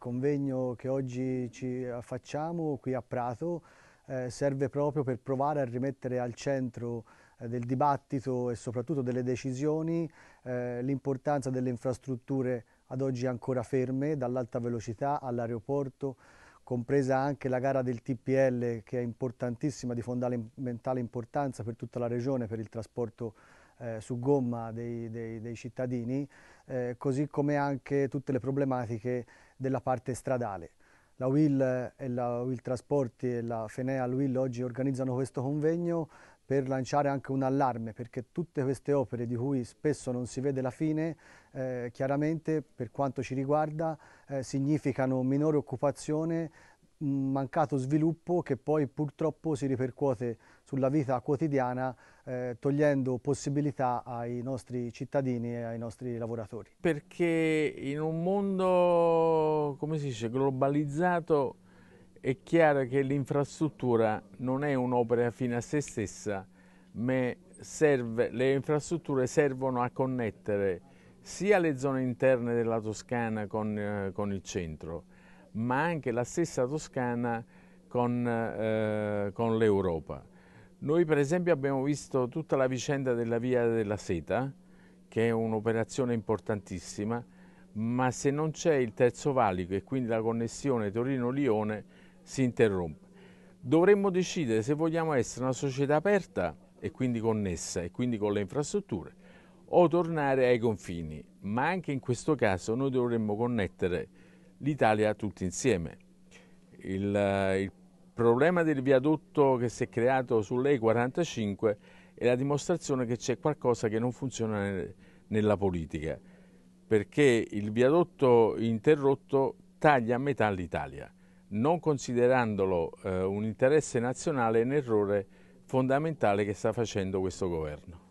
convegno che oggi ci facciamo qui a Prato eh, serve proprio per provare a rimettere al centro eh, del dibattito e soprattutto delle decisioni eh, l'importanza delle infrastrutture ad oggi ancora ferme, dall'alta velocità all'aeroporto, compresa anche la gara del TPL che è importantissima, di fondamentale importanza per tutta la regione, per il trasporto eh, su gomma dei, dei, dei cittadini, eh, così come anche tutte le problematiche della parte stradale. La WIL eh, e la WIL Trasporti e la Fenea WIL oggi organizzano questo convegno per lanciare anche un allarme, perché tutte queste opere di cui spesso non si vede la fine, eh, chiaramente per quanto ci riguarda, eh, significano minore occupazione un mancato sviluppo che poi purtroppo si ripercuote sulla vita quotidiana eh, togliendo possibilità ai nostri cittadini e ai nostri lavoratori. Perché in un mondo, come si dice, globalizzato è chiaro che l'infrastruttura non è un'opera fine a se stessa, ma serve, le infrastrutture servono a connettere sia le zone interne della Toscana con, eh, con il centro, ma anche la stessa Toscana con, eh, con l'Europa. Noi per esempio abbiamo visto tutta la vicenda della Via della Seta, che è un'operazione importantissima, ma se non c'è il terzo valico e quindi la connessione Torino-Lione si interrompe. Dovremmo decidere se vogliamo essere una società aperta e quindi connessa e quindi con le infrastrutture o tornare ai confini, ma anche in questo caso noi dovremmo connettere l'Italia tutti insieme. Il, eh, il problema del viadotto che si è creato sull'E45 è la dimostrazione che c'è qualcosa che non funziona nella politica, perché il viadotto interrotto taglia a metà l'Italia, non considerandolo eh, un interesse nazionale, è un errore fondamentale che sta facendo questo governo.